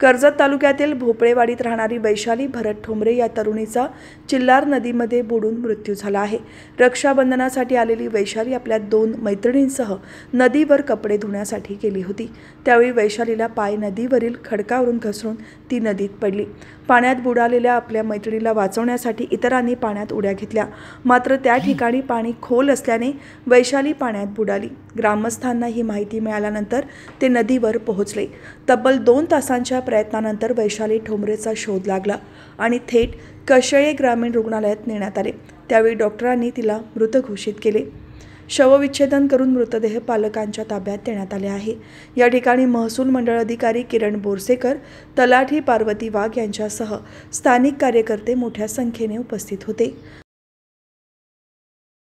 कर्जत तालुक्यातील भोपळेवाडीत राहणारी वैशाली भरत ठोंबरे या तरुणीचा चिल्लार नदीमध्ये बुडून मृत्यू झाला आहे रक्षाबंधनासाठी आलेली वैशाली आपल्या दोन मैत्रिणींसह नदीवर कपडे धुण्यासाठी गेली होती त्यावेळी वैशालीला पाय नदीवरील खडकावरून घसरून ती नदीत पडली पाण्यात बुडालेल्या आपल्या मैत्रिणीला वाचवण्यासाठी इतरांनी पाण्यात उड्या घेतल्या मात्र त्या ठिकाणी पाणी खोल असल्याने वैशाली पाण्यात बुडाली ग्रामस्थांना ही माहिती मिळाल्यानंतर ते नदीवर पोहोचले तब्बल दोन तासांच्या प्रयत्नानंतर वैशाली ठोंबरेचा शोध लागला आणि थेट कशळे ग्रामीण रुग्णालयात नेण्यात आले त्यावेळी डॉक्टरांनी तिला मृत घोषित केले शवविच्छेदन करून मृतदेह पालकांच्या ताब्यात देण्यात आले आहे या ठिकाणी महसूल मंडळ अधिकारी किरण बोरसेकर तलाठी पार्वती वाघ यांच्यासह स्थानिक कार्यकर्ते मोठ्या संख्येने उपस्थित होते